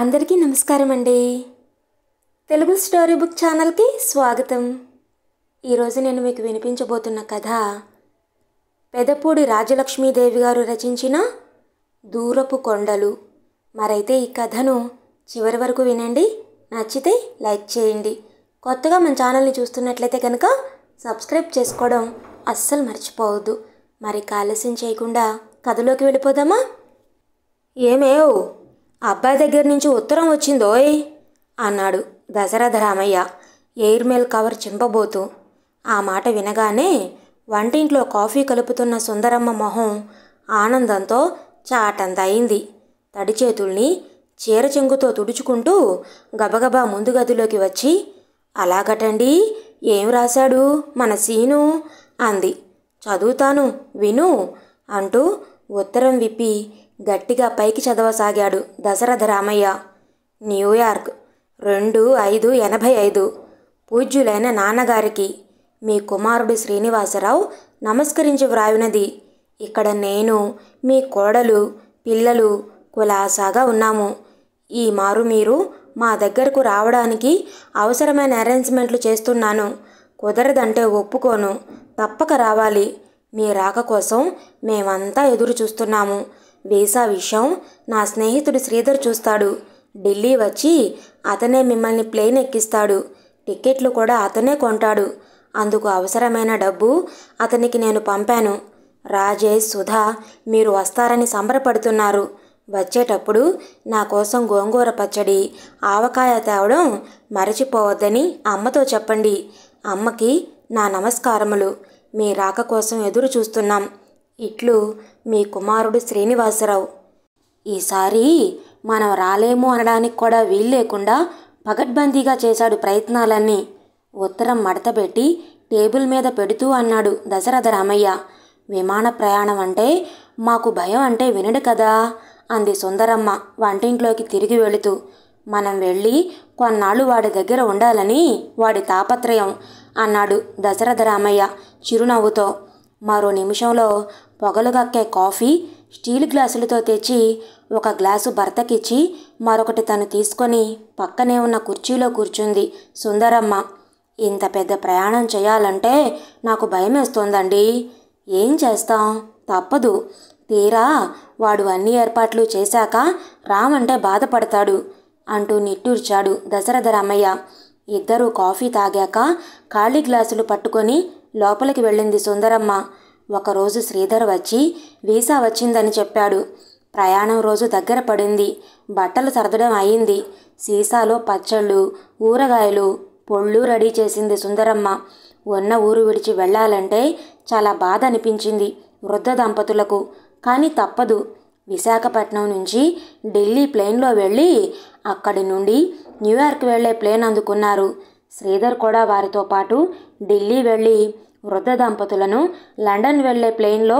అందరికీ నమస్కారం అండి తెలుగు స్టోరీ బుక్ ఛానల్కి స్వాగతం ఈరోజు నేను మీకు వినిపించబోతున్న కథ పెదపూడి రాజలక్ష్మీదేవి గారు రచించిన దూరపు కొండలు మరైతే ఈ కథను చివరి వరకు వినండి నచ్చితే లైక్ చేయండి కొత్తగా మన ఛానల్ని చూస్తున్నట్లయితే కనుక సబ్స్క్రైబ్ చేసుకోవడం అస్సలు మర్చిపోవద్దు మరి ఆలస్యం చేయకుండా కథలోకి వెళ్ళిపోదామా ఏమేవ్ అబ్బాయి దగ్గర నుంచి ఉత్తరం వచ్చిందోయ్ అన్నాడు దశరథ రామయ్య ఎయిర్మెల్ కవర్ చింపబోతూ ఆ మాట వినగానే వంటింట్లో కాఫీ కలుపుతున్న సుందరమ్మ మొహం ఆనందంతో చాటంత అయింది తడిచేతుల్ని చీర చెంగుతో తుడుచుకుంటూ గబగబా ముందు గదిలోకి వచ్చి అలాగటండి ఏం రాశాడు మన సీను అంది చదువుతాను విను అంటూ ఉత్తరం విప్పి గట్టిగా పైకి చదవసాగాడు దశరథ రామయ్య న్యూయార్క్ రెండు ఐదు ఎనభై ఐదు పూజ్యులైన నాన్నగారికి మీ కుమారుడు శ్రీనివాసరావు నమస్కరించి వ్రాయునది ఇక్కడ నేను మీ కోడలు పిల్లలు కులాసాగా ఉన్నాము ఈ మారు మీరు మా దగ్గరకు రావడానికి అవసరమైన అరేంజ్మెంట్లు చేస్తున్నాను కుదరదంటే ఒప్పుకోను తప్పక రావాలి మీ రాక కోసం మేమంతా ఎదురు చూస్తున్నాము వీసా విషయం నా స్నేహితుడు శ్రీధర్ చూస్తాడు ఢిల్లీ వచ్చి అతనే మిమ్మల్ని ప్లేన్ ఎక్కిస్తాడు టిక్కెట్లు కూడా అతనే కొంటాడు అందుకు అవసరమైన డబ్బు అతనికి నేను పంపాను రాజేష్ సుధా మీరు వస్తారని సంబరపడుతున్నారు వచ్చేటప్పుడు నా కోసం గోంగూర పచ్చడి ఆవకాయ తేవడం మరచిపోవద్దని అమ్మతో చెప్పండి అమ్మకి నా నమస్కారములు మీ రాక కోసం ఎదురు చూస్తున్నాం ఇట్లు మీ కుమారుడు శ్రీనివాసరావు ఈసారి మనం రాలేము అనడానికి కూడా వీలు లేకుండా పగడ్బందీగా చేశాడు ప్రయత్నాలన్నీ ఉత్తరం మడతబెట్టి టేబుల్ మీద పెడుతూ అన్నాడు దశరథ రామయ్య విమాన ప్రయాణం అంటే మాకు భయం అంటే వినడు కదా అంది సుందరమ్మ వంటింట్లోకి తిరిగి వెళుతూ మనం వెళ్ళి కొన్నాళ్ళు వాడి దగ్గర ఉండాలని వాడి తాపత్రయం అన్నాడు దశరథ రామయ్య చిరునవ్వుతో మరో నిమిషంలో పొగలుగక్కే కాఫీ స్టీల్ గ్లాసులతో తెచ్చి ఒక గ్లాసు భర్తకిచ్చి మరొకటి తను తీసుకొని పక్కనే ఉన్న కుర్చీలో కూర్చుంది సుందరమ్మ ఇంత పెద్ద ప్రయాణం చేయాలంటే నాకు భయమేస్తోందండి ఏం చేస్తాం తప్పదు తీరా వాడు అన్ని ఏర్పాట్లు చేశాక రామంటే బాధపడతాడు అంటూ నిట్టూర్చాడు దశరథ రామయ్య ఇద్దరూ కాఫీ తాగాక ఖాళీ గ్లాసులు పట్టుకొని లోపలికి వెళ్ళింది సుందరమ్మ ఒకరోజు శ్రీధర్ వచ్చి వీసా వచ్చిందని చెప్పాడు ప్రయాణం రోజు దగ్గర పడింది బట్టలు సర్దడం అయింది సీసాలో పచ్చళ్ళు ఊరగాయలు పొళ్ళు రెడీ చేసింది సుందరమ్మ ఉన్న ఊరు విడిచి వెళ్ళాలంటే చాలా బాధ అనిపించింది వృద్ధ దంపతులకు కానీ తప్పదు విశాఖపట్నం నుంచి ఢిల్లీ ప్లేన్లో వెళ్ళి అక్కడి నుండి న్యూయార్క్ వెళ్లే ప్లేన్ అందుకున్నారు శ్రీధర్ కూడా వారితో పాటు ఢిల్లీ వెళ్ళి వృద్ధ దంపతులను లండన్ వెళ్లే ప్లేన్లో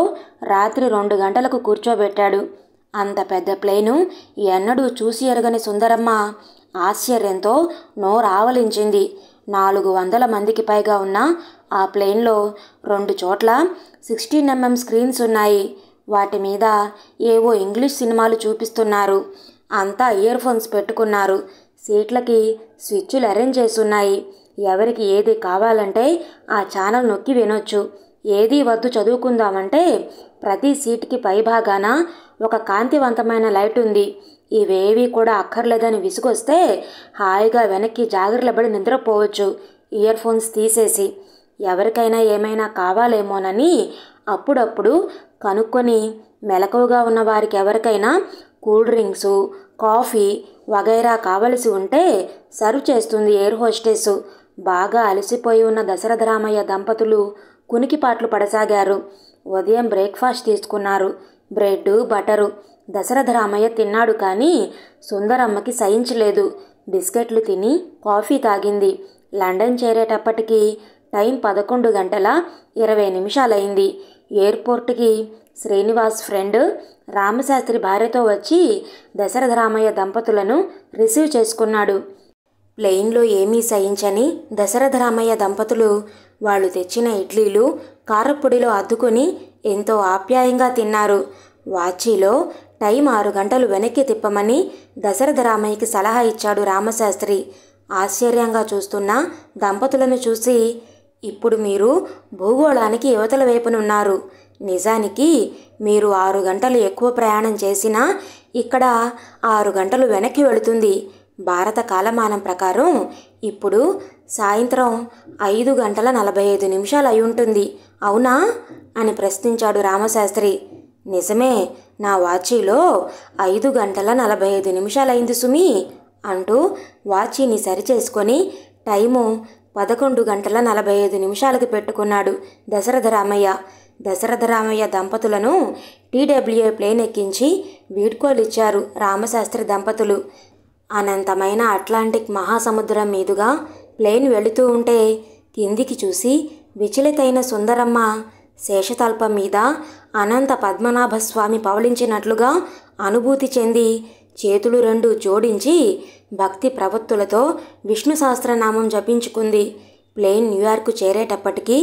రాత్రి రెండు గంటలకు కూర్చోబెట్టాడు అంత పెద్ద ప్లేను ఎన్నడూ చూసి ఎరగని సుందరమ్మ ఆశ్చర్యంతో నోరావలించింది నాలుగు వందల మందికి పైగా ఉన్న ఆ ప్లేన్లో రెండు చోట్ల సిక్స్టీన్ ఎంఎం స్క్రీన్స్ ఉన్నాయి వాటి మీద ఏవో ఇంగ్లీష్ సినిమాలు చూపిస్తున్నారు అంతా ఇయర్ ఫోన్స్ పెట్టుకున్నారు సీట్లకి స్విచ్లు అరేంజ్ చేస్తున్నాయి ఎవరికి ఏది కావాలంటే ఆ ఛానల్ నొక్కి వినొచ్చు ఏది వద్దు చదువుకుందామంటే ప్రతి సీట్కి పైభాగాన ఒక కాంతివంతమైన లైట్ ఉంది ఇవేవి కూడా అక్కర్లేదని విసుగొస్తే హాయిగా వెనక్కి జాగ్రత్తపడి నిద్రపోవచ్చు ఇయర్ ఫోన్స్ తీసేసి ఎవరికైనా ఏమైనా కావాలేమోనని అప్పుడప్పుడు కనుక్కొని మెలకువగా ఉన్న వారికి ఎవరికైనా కూల్ డ్రింక్సు కాఫీ వగైరా కావలసి ఉంటే సర్వ్ చేస్తుంది ఎయిర్ హోస్టెస్ బాగా అలసిపోయి ఉన్న దశరథరామయ్య దంపతులు కునికిపాట్లు పడసాగారు ఉదయం బ్రేక్ఫాస్ట్ తీసుకున్నారు బ్రెడ్ బటరు దశరథరామయ్య తిన్నాడు కానీ సుందరమ్మకి సహించలేదు బిస్కెట్లు తిని కాఫీ తాగింది లండన్ చేరేటప్పటికి టైం పదకొండు గంటల ఇరవై నిమిషాలైంది ఎయిర్పోర్ట్కి శ్రీనివాస్ ఫ్రెండ్ రామశాస్త్రి భార్యతో వచ్చి దశరథరామయ్య దంపతులను రిసీవ్ చేసుకున్నాడు ప్లెయిన్లో ఏమీ సహించని దశరథ రామయ్య దంపతులు వాళ్ళు తెచ్చిన ఇడ్లీలు కారపొడిలో అద్దుకుని ఎంతో ఆప్యాయంగా తిన్నారు వాచీలో టైం ఆరు గంటలు వెనక్కి తిప్పమని దశరథ రామయ్యకి సలహా ఇచ్చాడు రామశాస్త్రి ఆశ్చర్యంగా చూస్తున్న దంపతులను చూసి ఇప్పుడు మీరు భూగోళానికి యువతల వైపునున్నారు నిజానికి మీరు ఆరు గంటలు ఎక్కువ ప్రయాణం చేసినా ఇక్కడ ఆరు గంటలు వెనక్కి వెళుతుంది భారత కాలమానం ప్రకారం ఇప్పుడు సాయంత్రం ఐదు గంటల నలభై ఐదు నిమిషాలు అయి ఉంటుంది అవునా అని ప్రశ్నించాడు రామశాస్త్రి నిజమే నా వాచీలో ఐదు గంటల నలభై ఐదు నిమిషాలైంది సుమి అంటూ వాచీని సరిచేసుకొని టైము పదకొండు గంటల నలభై ఐదు నిమిషాలకు పెట్టుకున్నాడు దశరథ రామయ్య దశరథ రామయ్య దంపతులను టీడబ్ల్యూఏ ప్లేన్ ఎక్కించి వీడ్కోలిచ్చారు రామశాస్త్రి దంపతులు అనంతమైన అట్లాంటిక్ మహాసముద్రం మీదుగా ప్లేన్ వెళుతూ ఉంటే కిందికి చూసి విచలితైన సుందరమ్మ శేషతల్పం మీద అనంత పద్మనాభస్వామి పవలించినట్లుగా అనుభూతి చెంది చేతులు రెండు జోడించి భక్తి ప్రవత్తులతో విష్ణు సహస్రనామం జపించుకుంది ప్లేన్ న్యూయార్క్ చేరేటప్పటికీ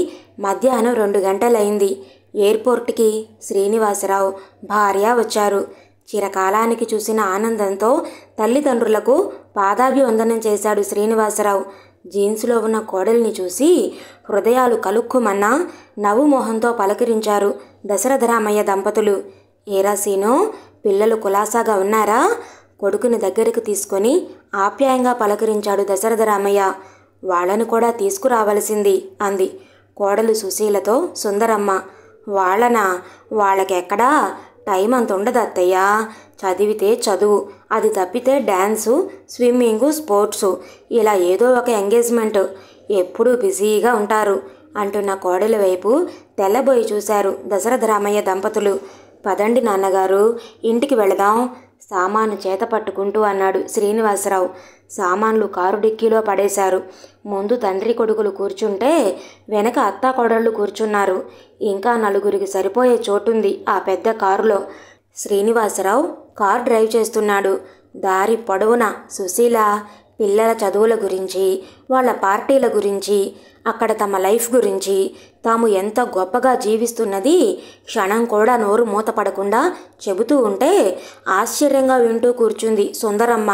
మధ్యాహ్నం రెండు గంటలైంది ఎయిర్పోర్ట్కి శ్రీనివాసరావు భార్య వచ్చారు చిరకాలానికి చూసిన ఆనందంతో తల్లిదండ్రులకు పాదాభివందనం చేశాడు శ్రీనివాసరావు జీన్స్లో ఉన్న కోడల్ని చూసి హృదయాలు కలుక్కుమన్నా నవ్వు పలకరించారు దశరథరామయ్య దంపతులు ఏరా సీను పిల్లలు కులాసాగా ఉన్నారా కొడుకుని దగ్గరకు తీసుకొని ఆప్యాయంగా పలకరించాడు దశరథరామయ్య వాళ్ళను కూడా తీసుకురావలసింది అంది కోడలు సుశీలతో సుందరమ్మ వాళ్ళనా వాళ్ళకెక్కడా టైం అంత ఉండదు అత్తయ్య చదివితే చదువు అది తప్పితే డ్యాన్సు స్విమ్మింగు స్పోర్ట్సు ఇలా ఏదో ఒక ఎంగేజ్మెంట్ ఎప్పుడూ బిజీగా ఉంటారు అంటున్న కోడలి వైపు తెల్లబోయి చూశారు దశరథ రామయ్య దంపతులు పదండి నాన్నగారు ఇంటికి వెళదాం సామాను చేత పట్టుకుంటూ అన్నాడు శ్రీనివాసరావు సామాన్లు కారు డిక్కీలో పడేశారు ముందు తండ్రి కొడుకులు కూర్చుంటే వెనక అత్త కొడళ్ళు కూర్చున్నారు ఇంకా నలుగురికి సరిపోయే చోటుంది ఆ పెద్ద కారులో శ్రీనివాసరావు కార్ డ్రైవ్ చేస్తున్నాడు దారి పొడవున సుశీల పిల్లల చదువుల గురించి వాళ్ళ పార్టీల గురించి అక్కడ తమ లైఫ్ గురించి తాము ఎంత గొప్పగా జీవిస్తున్నది క్షణం కూడా నోరు మూతపడకుండా చెబుతూ ఉంటే ఆశ్చర్యంగా వింటూ కూర్చుంది సుందరమ్మ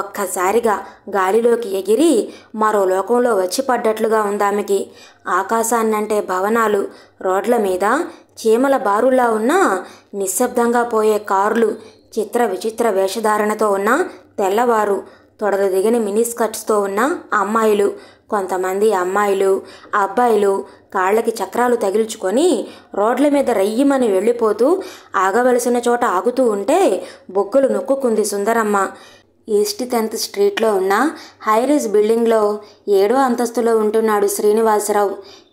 ఒక్కసారిగా గాలిలోకి ఎగిరి మరో లోకంలో వచ్చి పడ్డట్లుగా ఉందామెకి ఆకాశాన్నంటే భవనాలు రోడ్ల మీద చీమల బారులా ఉన్న నిశ్శబ్దంగా పోయే కార్లు చిత్ర విచిత్ర వేషధారణతో ఉన్న తెల్లవారు తొడలు దిగని మినీ స్కర్ట్స్తో ఉన్న అమ్మాయిలు కొంతమంది అమ్మాయిలు అబ్బాయిలు కాళ్ళకి చక్రాలు తగిల్చుకొని రోడ్ల మీద రయ్యమని వెళ్ళిపోతూ ఆగవలసిన చోట ఆగుతూ ఉంటే బొక్కులు నొక్కుకుంది సుందరమ్మ ఈస్ట్ టెన్త్ స్ట్రీట్లో ఉన్న హైరేజ్ బిల్డింగ్లో ఏడో అంతస్తులో ఉంటున్నాడు శ్రీనివాసరావు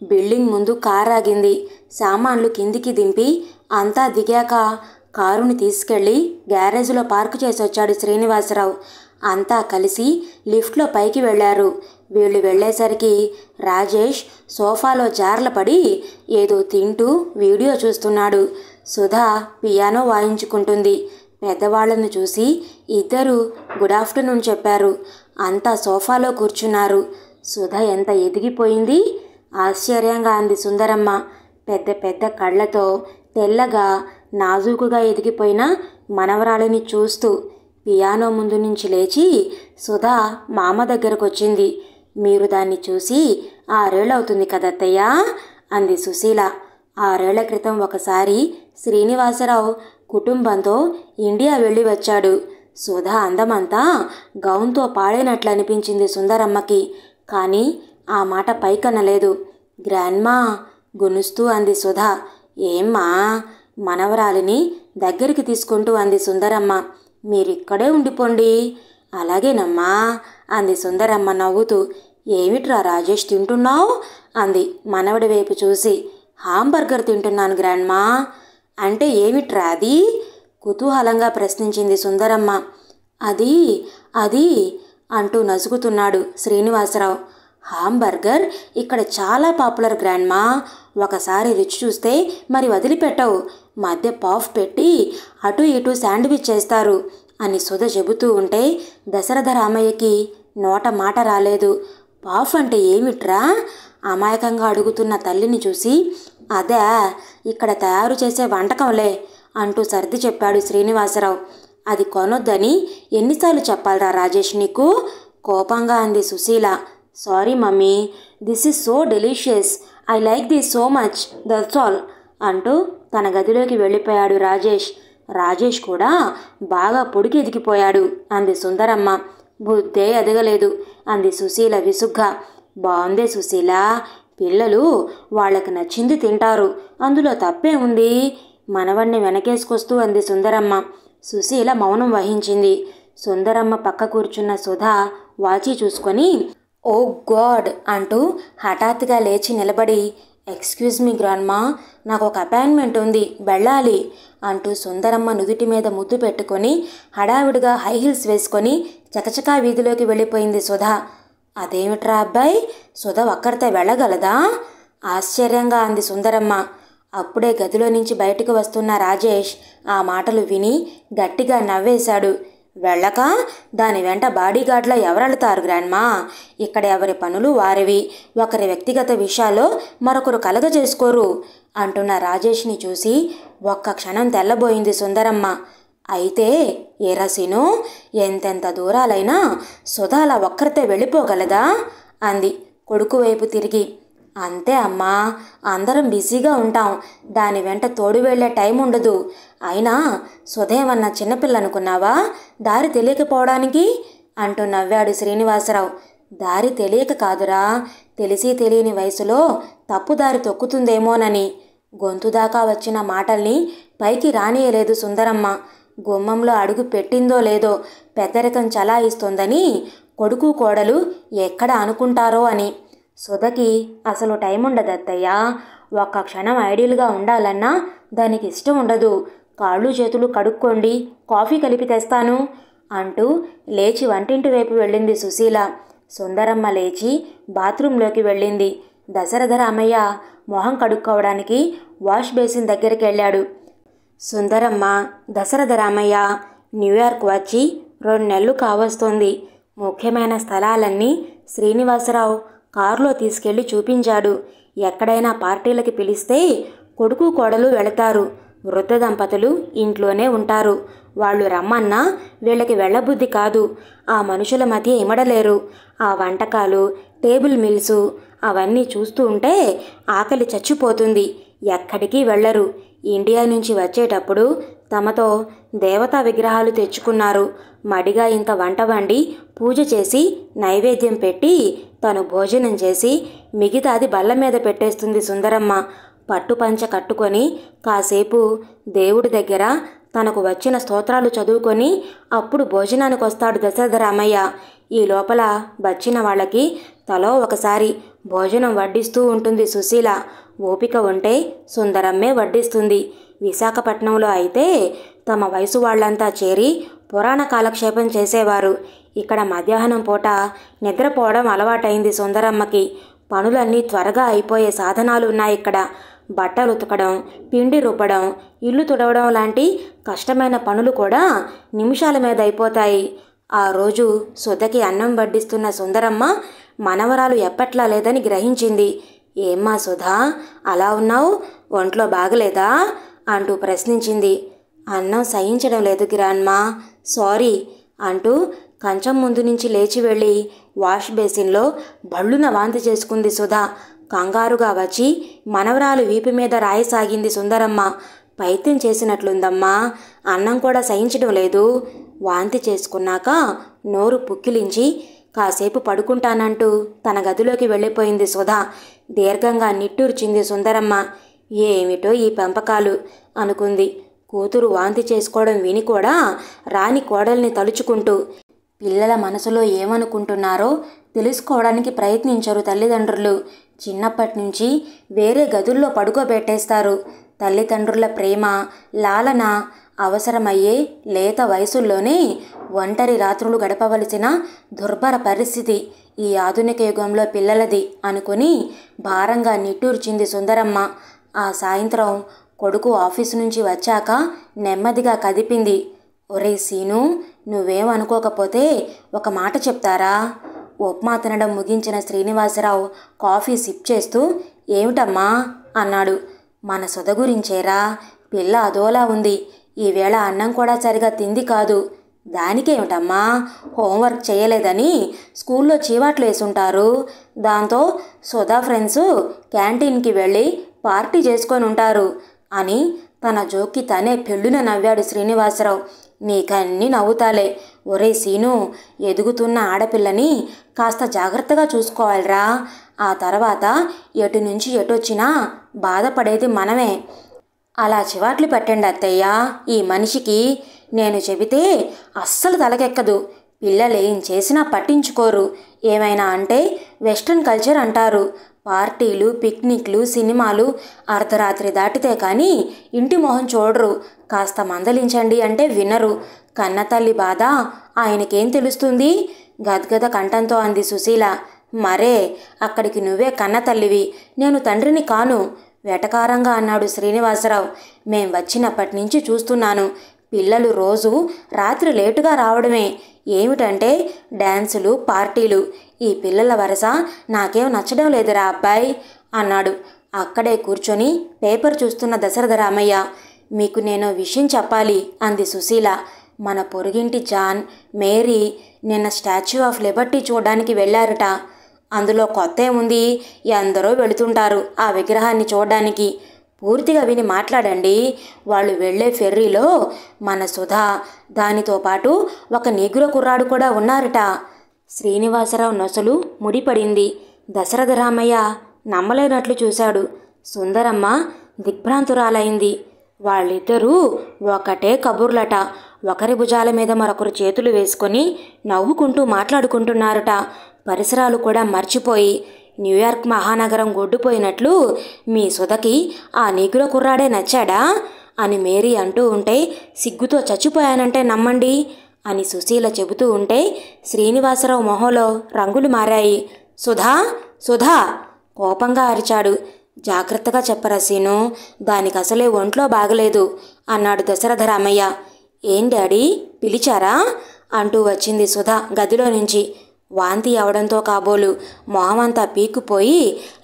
బిల్డింగ్ ముందు కార్ ఆగింది సామాన్లు కిందికి దింపి అంతా దిగాక కారుని తీసుకెళ్లి గ్యారేజ్లో పార్కు చేసి వచ్చాడు శ్రీనివాసరావు అంతా కలిసి లిఫ్ట్లో పైకి వెళ్లారు వీళ్ళు వెళ్లేసరికి రాజేష్ సోఫాలో జార్లపడి పడి ఏదో తింటూ వీడియో చూస్తున్నాడు సుధా పియానో వాయించుకుంటుంది పెద్దవాళ్లను చూసి ఇద్దరు గుడ్ ఆఫ్టర్నూన్ చెప్పారు అంతా సోఫాలో కూర్చున్నారు సుధ ఎంత ఎదిగిపోయింది ఆశ్చర్యంగా అంది సుందరమ్మ పెద్ద పెద్ద కళ్ళతో తెల్లగా నాజూకుగా ఎదిగిపోయిన మనవరాలిని చూస్తూ పియానో ముందు నుంచి లేచి సుధా మామ దగ్గరకు వచ్చింది మీరు దాన్ని చూసి ఆరేళ్ళవుతుంది కదత్తయ్యా అంది సుశీల ఆరేళ్ల క్రితం ఒకసారి శ్రీనివాసరావు కుటుంబంతో ఇండియా వెళ్ళి వచ్చాడు సుధా అందమంతా గౌన్తో పాడైనట్లు అనిపించింది సుందరమ్మకి కానీ ఆ మాట పైకనలేదు గ్రాండ్మా గునుస్తూ అంది సుధా ఏమ్మా మనవరాలిని దగ్గరికి తీసుకుంటూ అంది సుందరమ్మ మీరిక్కడే ఉండిపోండి అలాగేనమ్మా అంది సుందరమ్మ నవ్వుతూ ఏమిట్రా రాజేష్ తింటున్నావు అంది మనవడి వైపు చూసి హాంబర్గర్ తింటున్నాను గ్రాండ్మా అంటే ఏమిట్రాది కుతూహలంగా ప్రశ్నించింది సుందరమ్మ అది అది అంటూ నసుగుతున్నాడు శ్రీనివాసరావు హాంబర్గర్ ఇక్కడ చాలా పాపులర్ గ్రాండ్మా ఒకసారి రుచి చూస్తే మరి వదిలిపెట్టవు మధ్య పాఫ్ పెట్టి అటు ఇటు శాండ్విచ్ చేస్తారు అని సుధ చెబుతూ ఉంటే దశరథ రామయ్యకి నోట మాట రాలేదు పాఫ్ అంటే ఏమిట్రా అమాయకంగా అడుగుతున్న తల్లిని చూసి అదే ఇక్కడ తయారు చేసే వంటకంలే అంటూ సర్ది చెప్పాడు శ్రీనివాసరావు అది కొనొద్దని ఎన్నిసార్లు చెప్పాలరా రాజేష్ నీకు కోపంగా అంది Sushila sorry mummy this is so delicious I like this so much that's all అంటూ తన గదిలోకి వెళ్ళిపోయాడు రాజేష్ రాజేష్ కూడా బాగా పొడికి ఎదిగిపోయాడు అంది సుందరమ్మ బుద్ధే ఎదగలేదు అంది సుశీల విసుగ్గా బాగుందే సుశీల పిల్లలు వాళ్ళకి నచ్చింది తింటారు అందులో తప్పే ఉంది మనవణ్ణి వెనకేసుకొస్తూ అంది సుందరమ్మ సుశీల మౌనం వహించింది సుందరమ్మ పక్క కూర్చున్న సుధా వాచి చూసుకొని ఓ గాడ్ అంటూ హఠాత్తుగా లేచి నిలబడి ఎక్స్క్యూజ్ మీ గ్రాండ్మా నాకు ఒక అపాయింట్మెంట్ ఉంది వెళ్ళాలి అంటూ సుందరమ్మ నుదుటి మీద ముద్దు పెట్టుకొని హడావిడిగా హై హీల్స్ వేసుకొని చకచకా వీధిలోకి వెళ్ళిపోయింది సుధా అదేమిట్రా అబ్బాయి సుధ ఒక్కరితో వెళ్ళగలదా ఆశ్చర్యంగా అంది సుందరమ్మ అప్పుడే గదిలో నుంచి బయటకు వస్తున్న రాజేష్ ఆ మాటలు విని గట్టిగా నవ్వేశాడు వెళ్ళక దాని వెంట బాడీగార్డ్లో ఎవరెళ్తారు గ్రాండ్మా ఇక్కడ ఎవరి పనులు వారివి ఒకరి వ్యక్తిగత విషయాల్లో మరొకరు కలగజేసుకోరు అంటున్న రాజేష్ని చూసి ఒక్క క్షణం తెల్లబోయింది సుందరమ్మ అయితే ఎరసిను ఎంతెంత దూరాలైనా సుధాల ఒక్కరితే వెళ్ళిపోగలదా అంది కొడుకు వైపు తిరిగి అంతే అమ్మా అందరం బిజీగా ఉంటాం దాని వెంట తోడు వెళ్లే టైం ఉండదు అయినా సుధేమన్న చిన్నపిల్లనుకున్నావా దారి తెలియకపోవడానికి అంటూ నవ్వాడు శ్రీనివాసరావు దారి తెలియక కాదురా తెలిసి తెలియని వయసులో తప్పుదారి తొక్కుతుందేమోనని గొంతు దాకా వచ్చిన మాటల్ని పైకి రానియలేదు సుందరమ్మ గుమ్మంలో అడుగు పెట్టిందో లేదో పెద్దరికం చలాయిస్తోందని కొడుకు కోడలు ఎక్కడ అనుకుంటారో అని సుధకి అసలు టైం ఉండదు అత్తయ్య ఒక్క క్షణం ఐడియల్గా ఉండాలన్నా దానికి ఇష్టం ఉండదు కాళ్ళు చేతులు కడుక్కోండి కాఫీ కలిపి తెస్తాను అంటూ లేచి వంటింటి వైపు వెళ్ళింది సుశీల సుందరమ్మ లేచి బాత్రూంలోకి వెళ్ళింది దశరథ రామయ్య మొహం కడుక్కోవడానికి వాష్ బేసిన్ దగ్గరికి వెళ్ళాడు సుందరమ్మ దశరథ రామయ్య న్యూయార్క్ వచ్చి రెండు నెలలు కావస్తోంది ముఖ్యమైన స్థలాలన్నీ శ్రీనివాసరావు కారులో తీసుకెళ్లి చూపించాడు ఎక్కడైనా పార్టీలకి పిలిస్తే కొడుకు కోడలు వెళతారు వృద్ధ దంపతులు ఇంట్లోనే ఉంటారు వాళ్ళు రమ్మన్నా వీళ్ళకి వెళ్ళబుద్ధి కాదు ఆ మనుషుల మధ్య ఇమడలేరు ఆ వంటకాలు టేబుల్ మిల్సు అవన్నీ చూస్తూ ఉంటే ఆకలి చచ్చిపోతుంది ఎక్కడికి వెళ్ళరు ఇండియా నుంచి వచ్చేటప్పుడు తమతో దేవతా విగ్రహాలు తెచ్చుకున్నారు మడిగా ఇంత వంట వండి పూజ చేసి నైవేద్యం పెట్టి తను భోజనం చేసి మిగతాది బల్ల మీద పెట్టేస్తుంది సుందరమ్మ పట్టు పంచ కట్టుకొని కాసేపు దేవుడి దగ్గర తనకు వచ్చిన స్తోత్రాలు చదువుకొని అప్పుడు భోజనానికి వస్తాడు దశరథరామయ్య ఈ లోపల వచ్చిన వాళ్ళకి తలో ఒకసారి భోజనం వడ్డిస్తూ ఉంటుంది సుశీల ఓపిక ఉంటే సుందరమ్మే వడ్డిస్తుంది విశాఖపట్నంలో అయితే తమ వయసు వాళ్ళంతా చేరి పురాణ కాలక్షేపం చేసేవారు ఇక్కడ మధ్యాహ్నం పూట నిద్రపోవడం అలవాటైంది సుందరమ్మకి పనులన్నీ త్వరగా అయిపోయే సాధనాలు ఉన్నాయి ఇక్కడ బట్టలు ఉతకడం పిండి రుబ్బడం ఇల్లు తుడవడం లాంటి కష్టమైన పనులు కూడా నిమిషాల మీద అయిపోతాయి ఆ రోజు సుధకి అన్నం వడ్డిస్తున్న సుందరమ్మ మనవరాలు ఎప్పట్లా లేదని గ్రహించింది ఏమ్మా సుధా అలా ఉన్నావు ఒంట్లో బాగలేదా అంటూ ప్రశ్నించింది అన్నం సహించడం లేదు గిరాన్మా సారీ అంటూ కంచం ముందు నుంచి లేచి వెళ్ళి వాష్ బేసిన్లో బళ్ళున వాంతి చేసుకుంది సుధా కంగారుగా వచ్చి మనవరాలు వీపు మీద రాయసాగింది సుందరమ్మ పైత్యం చేసినట్లుందమ్మా అన్నం కూడా సహించడం లేదు వాంతి చేసుకున్నాక నోరు పుక్కిలించి కాసేపు పడుకుంటానంటూ తన గదిలోకి వెళ్ళిపోయింది సుధా దీర్ఘంగా నిట్టూర్చింది సుందరమ్మ ఏమిటో ఈ పెంపకాలు అనుకుంది కూతురు వాంతి చేసుకోవడం విని కూడా రాని కోడల్ని తలుచుకుంటూ పిల్లల మనసులో ఏమనుకుంటున్నారో తెలుసుకోవడానికి ప్రయత్నించరు తల్లిదండ్రులు చిన్నప్పటి నుంచి వేరే గదుల్లో పడుకోబెట్టేస్తారు తల్లిదండ్రుల ప్రేమ లాలన అవసరమయ్యే లేత వయసుల్లోనే ఒంటరి రాత్రులు గడపవలసిన దుర్భర పరిస్థితి ఈ ఆధునిక యుగంలో పిల్లలది అనుకుని భారంగా నిట్టూర్చింది సుందరమ్మ ఆ సాయంత్రం కొడుకు ఆఫీసు నుంచి వచ్చాక నెమ్మదిగా కదిపింది ఒరే సీను నువ్వేమనుకోకపోతే ఒక మాట చెప్తారా ఉప్మా తినడం ముగించిన శ్రీనివాసరావు కాఫీ సిప్ చేస్తూ ఏమిటమ్మా అన్నాడు మన సొద గురించేరా పిల్ల అదోలా ఉంది ఈవేళ అన్నం కూడా సరిగా తింది కాదు దానికేమిటమ్మా హోంవర్క్ చేయలేదని స్కూల్లో చీవాట్లు వేసుంటారు దాంతో సుధా ఫ్రెండ్స్ క్యాంటీన్కి వెళ్ళి పార్టీ చేసుకొని ఉంటారు అని తన జోక్కి తనే పెళ్ళున నవ్వాడు శ్రీనివాసరావు నీకన్నీ నవ్వుతాలే ఒరే సీను ఎదుగుతున్న ఆడపిల్లని కాస్త జాగ్రత్తగా చూసుకోవాలిరా ఆ తర్వాత ఎటు నుంచి ఎటొచ్చినా బాధపడేది మనమే అలా చివాట్లు పెట్టండి అత్తయ్య ఈ మనిషికి నేను చెబితే అస్సలు తలకెక్కదు పిల్లలు ఏం చేసినా పట్టించుకోరు ఏమైనా అంటే వెస్ట్రన్ కల్చర్ అంటారు పార్టీలు పిక్నిక్లు సినిమాలు అర్ధరాత్రి దాటితే కానీ ఇంటి మొహం చూడరు కాస్త మందలించండి అంటే వినరు కన్నతల్లి బాధ ఆయనకేం తెలుస్తుంది గద్గద కంఠంతో అంది సుశీల మరే అక్కడికి నువ్వే కన్న తల్లివి నేను తండ్రిని కాను వెటకారంగా అన్నాడు శ్రీనివాసరావు మేం వచ్చినప్పటి నుంచి చూస్తున్నాను పిల్లలు రోజు రాత్రి లేటుగా రావడమే ఏమిటంటే డ్యాన్సులు పార్టీలు ఈ పిల్లల వరస నాకేం నచ్చడం లేదురా అబ్బాయి అన్నాడు అక్కడే కూర్చొని పేపర్ చూస్తున్న దశరథ రామయ్య మీకు నేను విషయం చెప్పాలి అంది సుశీల మన పొరుగింటి జాన్ మేరీ నిన్న స్టాచ్యూ ఆఫ్ లిబర్టీ చూడడానికి వెళ్ళారట అందులో కొత్త ఏముంది ఎందరో వెళుతుంటారు ఆ విగ్రహాన్ని చూడడానికి పూర్తిగా విని మాట్లాడండి వాళ్ళు వెళ్ళే ఫెర్రీలో మన సుధా దానితో పాటు ఒక నీగుర కుర్రాడు కూడా ఉన్నారట శ్రీనివాసరావు నొసలు ముడిపడింది దశరథ రామయ్య నమ్మలేనట్లు చూశాడు సుందరమ్మ దిగ్భ్రాంతురాలైంది వాళ్ళిద్దరూ ఒకటే కబుర్లట ఒకరి భుజాల మీద మరొకరు చేతులు వేసుకొని నవ్వుకుంటూ మాట్లాడుకుంటున్నారట పరిసరాలు కూడా మర్చిపోయి న్యూయార్క్ మహానగరం గొడ్డుపోయినట్లు మీ సుధకి ఆ నీగుల కుర్రాడే నచ్చాడా అని మేరీ అంటూ ఉంటే సిగ్గుతో చచ్చిపోయానంటే నమ్మండి అని సుశీల చెబుతూ ఉంటే శ్రీనివాసరావు మొహంలో రంగులు మారాయి సుధా సుధా కోపంగా అరిచాడు జాగ్రత్తగా చెప్పరా సీను దానికి అసలే ఒంట్లో బాగలేదు అన్నాడు దశరథ రామయ్య ఏం డాడీ పిలిచారా అంటూ వచ్చింది సుధా గదిలో నుంచి వాంతి అవడంతో కాబోలు మొహమంతా పీక్కుపోయి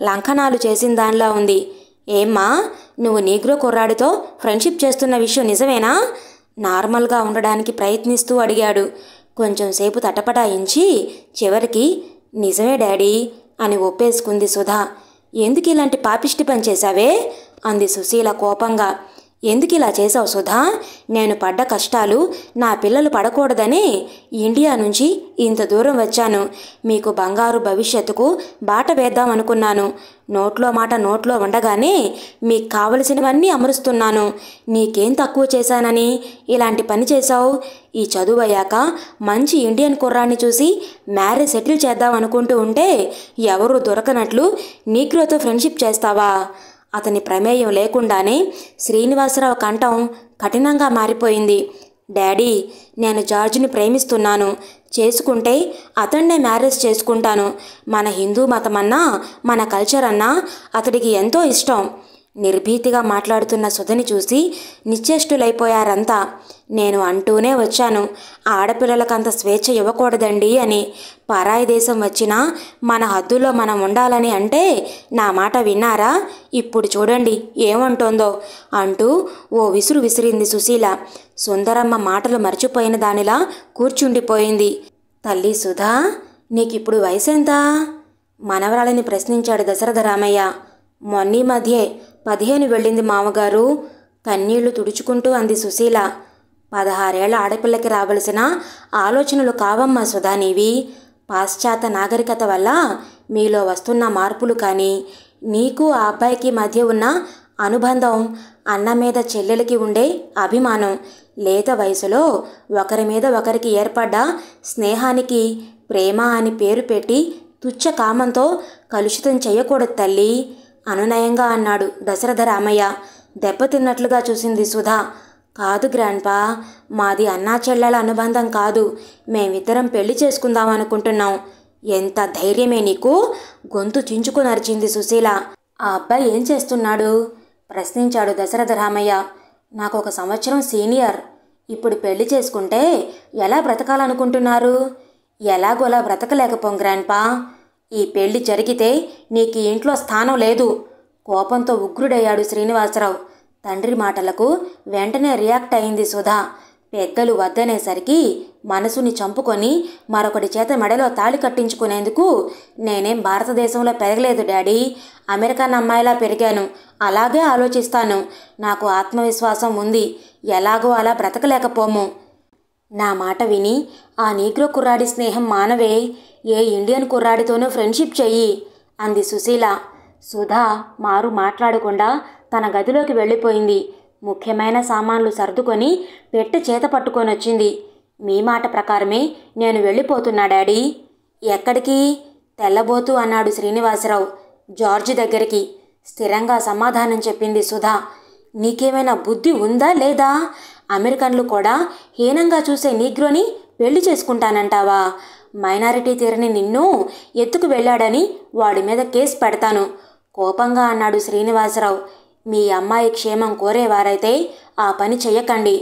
లంకనాలు చేసిన దానిలా ఉంది ఏమ్మా నువ్వు నీగ్రో కుర్రాడితో ఫ్రెండ్షిప్ చేస్తున్న విషయం నిజమేనా నార్మల్గా ఉండడానికి ప్రయత్నిస్తూ అడిగాడు కొంచెంసేపు తటపటాయించి చివరికి నిజమే డాడీ అని ఒప్పేసుకుంది సుధా ఎందుకు ఇలాంటి పాపిష్టి పనిచేశావే చేశావే అంది సుశీల కోపంగా ఎందుకు ఇలా చేశావు సుధా నేను పడ్డ కష్టాలు నా పిల్లలు పడకూడదనే ఇండియా నుంచి ఇంత దూరం వచ్చాను మీకు బంగారు భవిష్యత్తుకు బాట వేద్దాం అనుకున్నాను నోట్లో మాట నోట్లో ఉండగానే మీకు కావలసినవన్నీ అమరుస్తున్నాను నీకేం తక్కువ చేశానని ఇలాంటి పని చేశావు ఈ చదువు అయ్యాక మంచి ఇండియన్ కుర్రాన్ని చూసి మ్యారేజ్ సెటిల్ చేద్దాం అనుకుంటూ ఉంటే ఎవరు దొరకనట్లు నీగ్రోతో ఫ్రెండ్షిప్ చేస్తావా అతని ప్రమేయం లేకుండానే శ్రీనివాసరావు కంఠం కఠినంగా మారిపోయింది డాడీ నేను జార్జ్ని ప్రేమిస్తున్నాను చేసుకుంటే అతన్నే మ్యారేజ్ చేసుకుంటాను మన హిందూ మతం అన్నా మన కల్చర్ అన్నా అతడికి ఎంతో ఇష్టం నిర్భీతిగా మాట్లాడుతున్న సుధని చూసి నిశ్చేష్టులైపోయారంతా నేను అంటూనే వచ్చాను ఆడపిల్లలకంత స్వేచ్ఛ ఇవ్వకూడదండి అని పరాయి దేశం వచ్చినా మన హద్దుల్లో మనం ఉండాలని అంటే నా మాట విన్నారా ఇప్పుడు చూడండి ఏమంటోందో అంటూ ఓ విసురు విసిరింది సుశీల సుందరమ్మ మాటలు మర్చిపోయిన దానిలా కూర్చుండిపోయింది తల్లి సుధా నీకిప్పుడు ఎంత మనవరాలని ప్రశ్నించాడు దశరథ రామయ్య మొన్నీ మధ్యే పదిహేను వెళ్ళింది మామగారు కన్నీళ్లు తుడుచుకుంటూ అంది సుశీల పదహారేళ్ల ఆడపిల్లకి రావలసిన ఆలోచనలు కావమ్మా సుధానీవి పాశ్చాత్య నాగరికత వల్ల మీలో వస్తున్న మార్పులు కానీ నీకు ఆ అబ్బాయికి మధ్య ఉన్న అనుబంధం అన్న మీద చెల్లెలకి ఉండే అభిమానం లేత వయసులో ఒకరి మీద ఒకరికి ఏర్పడ్డ స్నేహానికి ప్రేమ అని పేరు పెట్టి తుచ్చ కామంతో కలుషితం చేయకూడదు తల్లి అనునయంగా అన్నాడు దశరథ రామయ్య దెబ్బతిన్నట్లుగా చూసింది సుధా కాదు గ్రాండ్పా మాది అన్నా చెల్లెల అనుబంధం కాదు మేమిద్దరం పెళ్లి చేసుకుందాం అనుకుంటున్నాం ఎంత ధైర్యమే నీకు గొంతు చించుకుని అరిచింది సుశీల ఆ అబ్బాయి ఏం చేస్తున్నాడు ప్రశ్నించాడు దశరథ రామయ్య నాకు ఒక సంవత్సరం సీనియర్ ఇప్పుడు పెళ్లి చేసుకుంటే ఎలా బ్రతకాలనుకుంటున్నారు ఎలాగోలా బ్రతకలేకపోం గ్రాండ్పా ఈ పెళ్లి జరిగితే నీకు ఇంట్లో స్థానం లేదు కోపంతో ఉగ్రుడయ్యాడు శ్రీనివాసరావు తండ్రి మాటలకు వెంటనే రియాక్ట్ అయింది సుధా పెద్దలు వద్దనేసరికి మనసుని చంపుకొని మరొకటి చేత మెడలో తాళి కట్టించుకునేందుకు నేనేం భారతదేశంలో పెరగలేదు డాడీ అమెరికన్ అమ్మాయిలా పెరిగాను అలాగే ఆలోచిస్తాను నాకు ఆత్మవిశ్వాసం ఉంది ఎలాగో అలా బ్రతకలేకపోము నా మాట విని ఆ నీగ్రో కుర్రాడి స్నేహం మానవే ఏ ఇండియన్ కుర్రాడితోనూ ఫ్రెండ్షిప్ చెయ్యి అంది సుశీల సుధా మారు మాట్లాడకుండా తన గదిలోకి వెళ్ళిపోయింది ముఖ్యమైన సామాన్లు సర్దుకొని పెట్టి చేత పట్టుకొని వచ్చింది మీ మాట ప్రకారమే నేను వెళ్ళిపోతున్నా డాడీ ఎక్కడికి తెల్లబోతు అన్నాడు శ్రీనివాసరావు జార్జి దగ్గరికి స్థిరంగా సమాధానం చెప్పింది సుధా నీకేమైనా బుద్ధి ఉందా లేదా అమెరికన్లు కూడా హీనంగా చూసే నీగ్రోని పెళ్లి చేసుకుంటానంటావా మైనారిటీ తీరని నిన్ను ఎత్తుకు వెళ్ళాడని వాడి మీద కేసు పెడతాను కోపంగా అన్నాడు శ్రీనివాసరావు మీ అమ్మాయి క్షేమం కోరేవారైతే ఆ పని చెయ్యకండి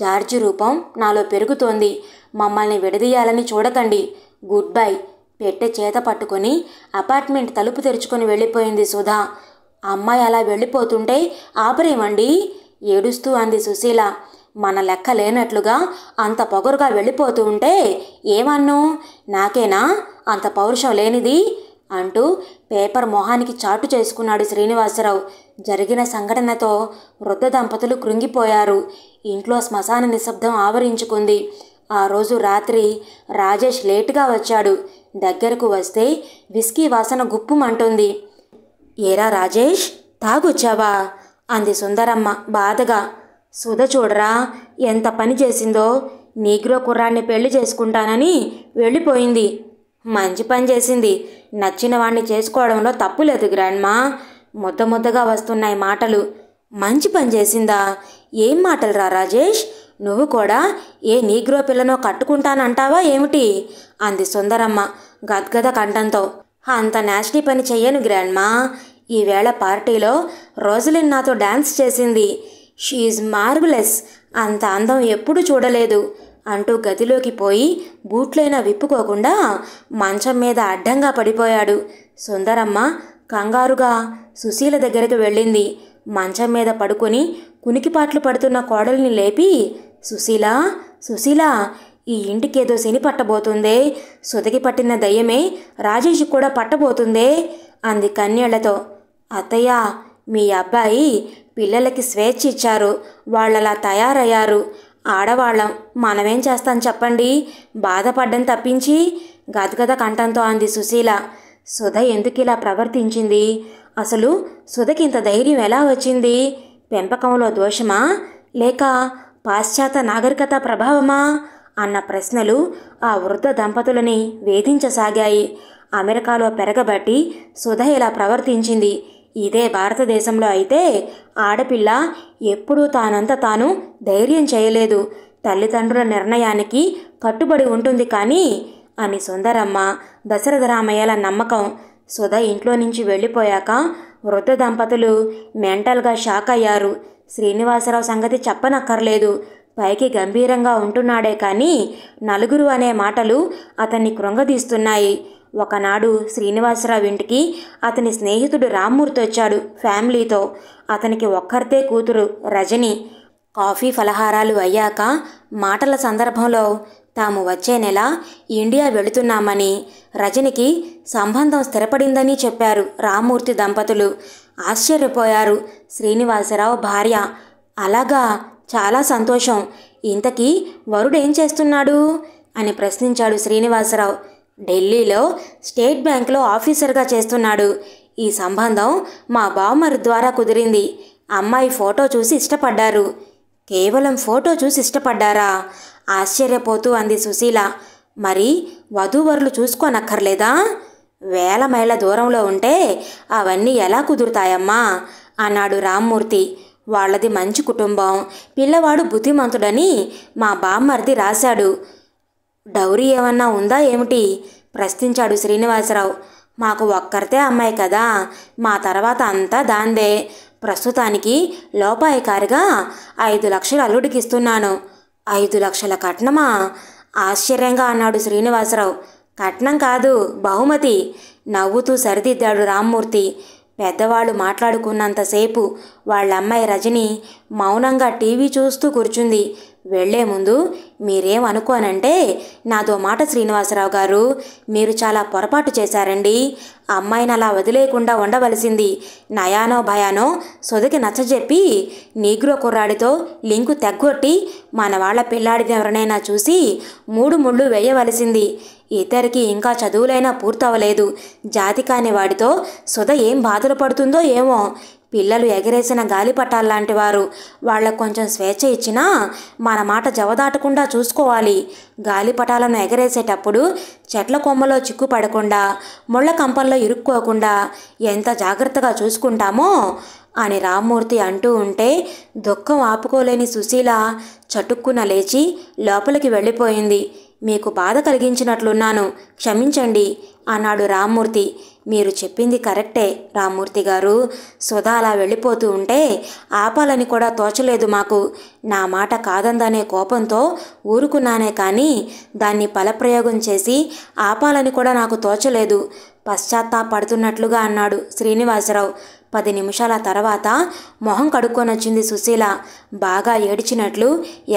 జార్జి రూపం నాలో పెరుగుతోంది మమ్మల్ని విడదీయాలని చూడకండి గుడ్ బై పెట్టె చేత పట్టుకొని అపార్ట్మెంట్ తలుపు తెరుచుకొని వెళ్ళిపోయింది సుధా అమ్మాయి అలా వెళ్ళిపోతుంటే ఆపరేమండి ఏడుస్తూ అంది సుశీల మన లెక్క లేనట్లుగా అంత పొగరుగా వెళ్ళిపోతూ ఉంటే ఏమన్ను నాకేనా అంత పౌరుషం లేనిది అంటూ పేపర్ మొహానికి చాటు చేసుకున్నాడు శ్రీనివాసరావు జరిగిన సంఘటనతో వృద్ధ దంపతులు కృంగిపోయారు ఇంట్లో శ్మశాన నిశ్శబ్దం ఆవరించుకుంది ఆ రోజు రాత్రి రాజేష్ లేటుగా వచ్చాడు దగ్గరకు వస్తే విస్కీ వాసన గుప్పుమంటుంది ఏరా రాజేష్ తాగొచ్చావా అంది సుందరమ్మ బాధగా సుధ చూడరా ఎంత పని చేసిందో నీగ్రో కుర్రాన్ని పెళ్లి చేసుకుంటానని వెళ్ళిపోయింది మంచి పని చేసింది నచ్చిన వాణ్ణి చేసుకోవడంలో తప్పు లేదు గ్రాండ్మా ముద్ద ముద్దగా వస్తున్నాయి మాటలు మంచి పని చేసిందా ఏం మాటలు రా రాజేష్ నువ్వు కూడా ఏ నీగ్రో పిల్లనో కట్టుకుంటానంటావా ఏమిటి అంది సుందరమ్మ గద్గద కంఠంతో అంత నేషనీ పని చెయ్యను గ్రాండ్మా ఈవేళ పార్టీలో రోజులిన్ నాతో డాన్స్ చేసింది షీఈ్ మార్వలెస్ అంత అందం ఎప్పుడు చూడలేదు అంటూ గదిలోకి పోయి బూట్లైనా విప్పుకోకుండా మంచం మీద అడ్డంగా పడిపోయాడు సుందరమ్మ కంగారుగా సుశీల దగ్గరికి వెళ్ళింది మంచం మీద పడుకొని కునికిపాట్లు పడుతున్న కోడల్ని లేపి సుశీల సుశీల ఈ ఇంటికేదో శని పట్టబోతుందే సుతకి పట్టిన దయ్యమే రాజేష్ కూడా పట్టబోతుందే అంది కన్యళ్లతో అత్తయ్య మీ అబ్బాయి పిల్లలకి స్వేచ్ఛ ఇచ్చారు వాళ్ళలా తయారయ్యారు ఆడవాళ్ళం మనమేం చేస్తాం చెప్పండి బాధపడ్డం తప్పించి గదగద కంఠంతో అంది సుశీల సుధ ఎందుకు ఇలా ప్రవర్తించింది అసలు సుధకి ఇంత ధైర్యం ఎలా వచ్చింది పెంపకంలో దోషమా లేక పాశ్చాత్య నాగరికత ప్రభావమా అన్న ప్రశ్నలు ఆ వృద్ధ దంపతులని వేధించసాగాయి అమెరికాలో పెరగబట్టి సుధ ఇలా ప్రవర్తించింది ఇదే భారతదేశంలో అయితే ఆడపిల్ల ఎప్పుడూ తానంత తాను ధైర్యం చేయలేదు తల్లిదండ్రుల నిర్ణయానికి కట్టుబడి ఉంటుంది కానీ అని సుందరమ్మ దశరథ రామయ్యల నమ్మకం సుధ ఇంట్లో నుంచి వెళ్ళిపోయాక వృద్ధ దంపతులు మెంటల్గా షాక్ అయ్యారు శ్రీనివాసరావు సంగతి చెప్పనక్కర్లేదు పైకి గంభీరంగా ఉంటున్నాడే కానీ నలుగురు అనే మాటలు అతన్ని కృంగదీస్తున్నాయి ఒకనాడు శ్రీనివాసరావు ఇంటికి అతని స్నేహితుడు రామ్మూర్తి వచ్చాడు ఫ్యామిలీతో అతనికి ఒక్కరితే కూతురు రజని కాఫీ ఫలహారాలు అయ్యాక మాటల సందర్భంలో తాము వచ్చే నెల ఇండియా వెళుతున్నామని రజనికి సంబంధం స్థిరపడిందని చెప్పారు రామ్మూర్తి దంపతులు ఆశ్చర్యపోయారు శ్రీనివాసరావు భార్య అలాగా చాలా సంతోషం ఇంతకీ వరుడేం చేస్తున్నాడు అని ప్రశ్నించాడు శ్రీనివాసరావు ఢిల్లీలో స్టేట్ బ్యాంకులో ఆఫీసర్గా చేస్తున్నాడు ఈ సంబంధం మా బావమరు ద్వారా కుదిరింది అమ్మాయి ఫోటో చూసి ఇష్టపడ్డారు కేవలం ఫోటో చూసి ఇష్టపడ్డారా ఆశ్చర్యపోతూ అంది సుశీల మరి వధూవరులు చూసుకోనక్కర్లేదా వేల మైళ్ళ దూరంలో ఉంటే అవన్నీ ఎలా కుదురుతాయమ్మా అన్నాడు రామ్మూర్తి వాళ్ళది మంచి కుటుంబం పిల్లవాడు బుద్ధిమంతుడని మా బామ్మర్ది రాశాడు డౌరీ ఏమన్నా ఉందా ఏమిటి ప్రశ్నించాడు శ్రీనివాసరావు మాకు ఒక్కరితే అమ్మాయి కదా మా తర్వాత అంతా దాందే ప్రస్తుతానికి లోపాయికారిగా ఐదు లక్షలు అల్లుడికి ఇస్తున్నాను ఐదు లక్షల కట్నమా ఆశ్చర్యంగా అన్నాడు శ్రీనివాసరావు కట్నం కాదు బహుమతి నవ్వుతూ సరిదిద్దాడు రామ్మూర్తి పెద్దవాళ్ళు మాట్లాడుకున్నంతసేపు వాళ్ళమ్మాయి రజని మౌనంగా టీవీ చూస్తూ కూర్చుంది వెళ్లే ముందు మీరేం అనుకోనంటే నాతో మాట శ్రీనివాసరావు గారు మీరు చాలా పొరపాటు చేశారండి అమ్మాయిని అలా వదిలేయకుండా ఉండవలసింది నయానో భయానో సొదకి నచ్చజెప్పి నీగ్రో కుర్రాడితో లింకు తెగ్గొట్టి మన వాళ్ళ పిల్లాడిని ఎవరినైనా చూసి మూడు ముళ్ళు వేయవలసింది ఇద్దరికి ఇంకా చదువులైనా పూర్తవలేదు జాతి కాని వాడితో సుధ ఏం బాధలు పడుతుందో ఏమో పిల్లలు ఎగరేసిన గాలిపటాల్లాంటి వారు వాళ్లకు కొంచెం స్వేచ్ఛ ఇచ్చినా మన మాట జవదాటకుండా చూసుకోవాలి గాలిపటాలను ఎగరేసేటప్పుడు చెట్ల కొమ్మలో చిక్కుపడకుండా ముళ్ళ కంపంలో ఇరుక్కోకుండా ఎంత జాగ్రత్తగా చూసుకుంటామో అని రామ్మూర్తి అంటూ ఉంటే దుఃఖం ఆపుకోలేని సుశీల చటుక్కున లేచి లోపలికి వెళ్ళిపోయింది మీకు బాధ కలిగించినట్లున్నాను క్షమించండి అన్నాడు రామ్మూర్తి మీరు చెప్పింది కరెక్టే రామ్మూర్తి గారు సుధా అలా వెళ్ళిపోతూ ఉంటే ఆపాలని కూడా తోచలేదు మాకు నా మాట కాదందనే కోపంతో ఊరుకున్నానే కానీ దాన్ని ఫలప్రయోగం చేసి ఆపాలని కూడా నాకు తోచలేదు పశ్చాత్తాపడుతున్నట్లుగా అన్నాడు శ్రీనివాసరావు పది నిమిషాల తర్వాత మొహం కడుక్కొనొచ్చింది సుశీల బాగా ఏడిచినట్లు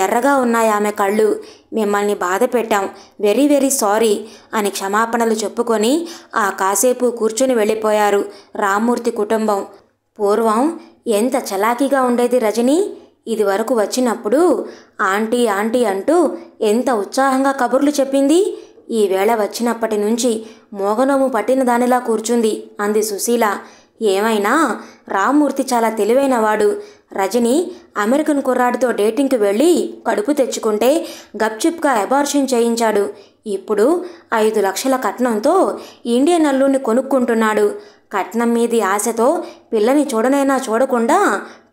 ఎర్రగా ఉన్నాయి ఆమె కళ్ళు మిమ్మల్ని బాధ పెట్టాం వెరీ వెరీ సారీ అని క్షమాపణలు చెప్పుకొని ఆ కాసేపు కూర్చుని వెళ్ళిపోయారు రామ్మూర్తి కుటుంబం పూర్వం ఎంత చలాకీగా ఉండేది రజని ఇదివరకు వచ్చినప్పుడు ఆంటీ ఆంటీ అంటూ ఎంత ఉత్సాహంగా కబుర్లు చెప్పింది ఈవేళ వచ్చినప్పటి నుంచి మోగనోము పట్టిన దానిలా కూర్చుంది అంది సుశీల ఏమైనా రామ్మూర్తి చాలా తెలివైనవాడు రజని అమెరికన్ కుర్రాడితో డేటింగ్కి వెళ్ళి కడుపు తెచ్చుకుంటే గప్చిప్గా అబార్షన్ చేయించాడు ఇప్పుడు ఐదు లక్షల కట్నంతో ఇండియన్ అల్లుని కొనుక్కుంటున్నాడు కట్నం మీది ఆశతో పిల్లని చూడనైనా చూడకుండా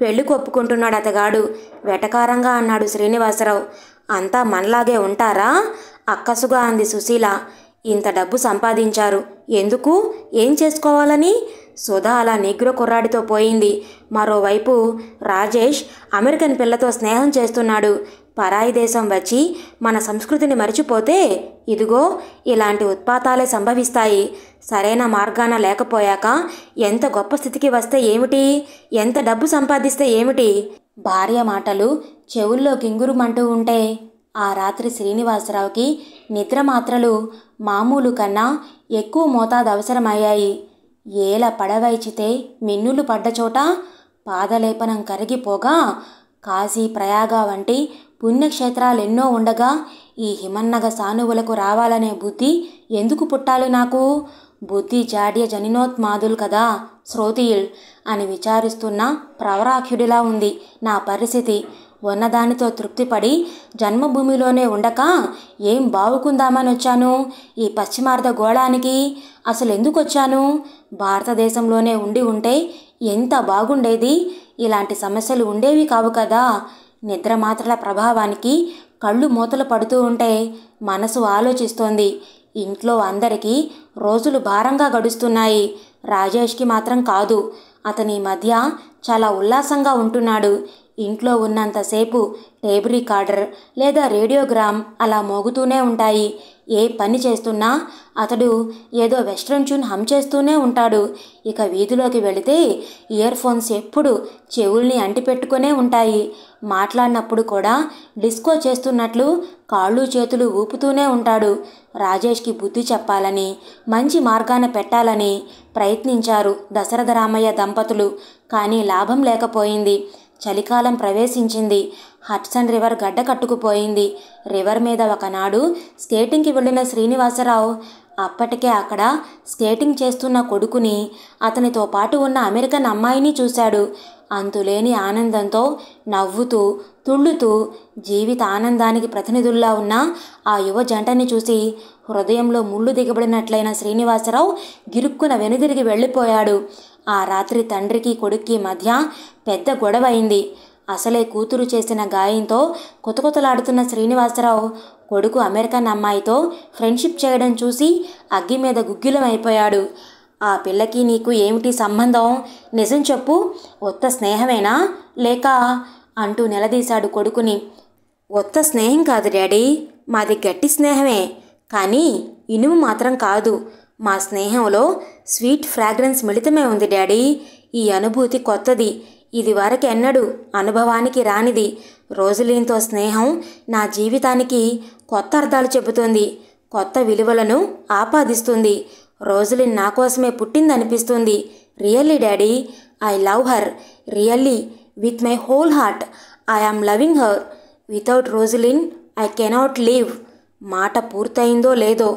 పెళ్లి కొప్పుకుంటున్నాడు అతగాడు వెటకారంగా అన్నాడు శ్రీనివాసరావు అంతా మనలాగే ఉంటారా అక్కసుగా అంది సుశీల ఇంత డబ్బు సంపాదించారు ఎందుకు ఏం చేసుకోవాలని సుధా అలా నీగ్రో కుర్రాడితో పోయింది మరోవైపు రాజేష్ అమెరికన్ పిల్లతో స్నేహం చేస్తున్నాడు పరాయి దేశం వచ్చి మన సంస్కృతిని మరిచిపోతే ఇదిగో ఇలాంటి ఉత్పాతాలే సంభవిస్తాయి సరైన మార్గాన లేకపోయాక ఎంత గొప్ప స్థితికి వస్తే ఏమిటి ఎంత డబ్బు సంపాదిస్తే ఏమిటి భార్య మాటలు చెవుల్లో కింగురుమంటూ ఉంటే ఆ రాత్రి శ్రీనివాసరావుకి నిద్ర మాత్రలు మామూలు కన్నా ఎక్కువ మోతాదు అవసరమయ్యాయి ఏల పడవైచితే మిన్నులు పడ్డచోట పాదలేపనం కరిగిపోగా కాశీ ప్రయాగ వంటి పుణ్యక్షేత్రాలెన్నో ఉండగా ఈ హిమన్నగ సానువులకు రావాలనే బుద్ధి ఎందుకు పుట్టాలి నాకు బుద్ధి జాడ్య జనినోత్మాదులు కదా శ్రోతియుల్ అని విచారిస్తున్న ప్రవరాఖ్యుడిలా ఉంది నా పరిస్థితి ఉన్నదానితో తృప్తిపడి జన్మభూమిలోనే ఉండక ఏం బావుకుందామని వచ్చాను ఈ పశ్చిమార్ధ గోళానికి అసలు ఎందుకు వచ్చాను భారతదేశంలోనే ఉండి ఉంటే ఎంత బాగుండేది ఇలాంటి సమస్యలు ఉండేవి కావు కదా నిద్ర మాత్రల ప్రభావానికి కళ్ళు మూతలు పడుతూ ఉంటే మనసు ఆలోచిస్తోంది ఇంట్లో అందరికీ రోజులు భారంగా గడుస్తున్నాయి రాజేష్కి మాత్రం కాదు అతని మధ్య చాలా ఉల్లాసంగా ఉంటున్నాడు ఇంట్లో ఉన్నంతసేపు టేబ్ రికార్డర్ లేదా రేడియోగ్రామ్ అలా మోగుతూనే ఉంటాయి ఏ పని చేస్తున్నా అతడు ఏదో వెస్ట్రన్ చూన్ హమ్ చేస్తూనే ఉంటాడు ఇక వీధిలోకి వెళితే ఇయర్ ఫోన్స్ ఎప్పుడు చెవుల్ని అంటిపెట్టుకునే ఉంటాయి మాట్లాడినప్పుడు కూడా డిస్కో చేస్తున్నట్లు కాళ్ళు చేతులు ఊపుతూనే ఉంటాడు రాజేష్కి బుద్ధి చెప్పాలని మంచి మార్గాన పెట్టాలని ప్రయత్నించారు దశరథ రామయ్య దంపతులు కానీ లాభం లేకపోయింది చలికాలం ప్రవేశించింది హట్సన్ రివర్ గడ్డ కట్టుకుపోయింది రివర్ మీద ఒకనాడు స్కేటింగ్కి వెళ్ళిన శ్రీనివాసరావు అప్పటికే అక్కడ స్కేటింగ్ చేస్తున్న కొడుకుని అతనితో పాటు ఉన్న అమెరికన్ అమ్మాయిని చూశాడు అంతులేని ఆనందంతో నవ్వుతూ తుళ్ళుతూ జీవిత ఆనందానికి ప్రతినిధుల్లా ఉన్న ఆ యువ జంటని చూసి హృదయంలో ముళ్ళు దిగబడినట్లయిన శ్రీనివాసరావు గిరుక్కున వెనుదిరిగి వెళ్ళిపోయాడు ఆ రాత్రి తండ్రికి కొడుక్కి మధ్య పెద్ద గొడవ అయింది అసలే కూతురు చేసిన గాయంతో కొతకొతలాడుతున్న శ్రీనివాసరావు కొడుకు అమెరికన్ అమ్మాయితో ఫ్రెండ్షిప్ చేయడం చూసి అగ్గి మీద గుగ్గిలమైపోయాడు ఆ పిల్లకి నీకు ఏమిటి సంబంధం నిజం చెప్పు ఒత్త స్నేహమేనా లేక అంటూ నిలదీశాడు కొడుకుని ఒత్త స్నేహం కాదు డాడీ మాది గట్టి స్నేహమే కానీ ఇనుము మాత్రం కాదు మా స్నేహంలో స్వీట్ ఫ్రాగ్రెన్స్ మిళితమే ఉంది డాడీ ఈ అనుభూతి కొత్తది ఇది వరకెన్నడూ అనుభవానికి రానిది రోజులీన్తో స్నేహం నా జీవితానికి కొత్త అర్థాలు చెబుతుంది కొత్త విలువలను ఆపాదిస్తుంది రోజులిన్ నా కోసమే పుట్టిందనిపిస్తుంది really daddy I love her really with my whole heart I am loving her without Roslyn I cannot leave మాట పూర్తయిందో లేదో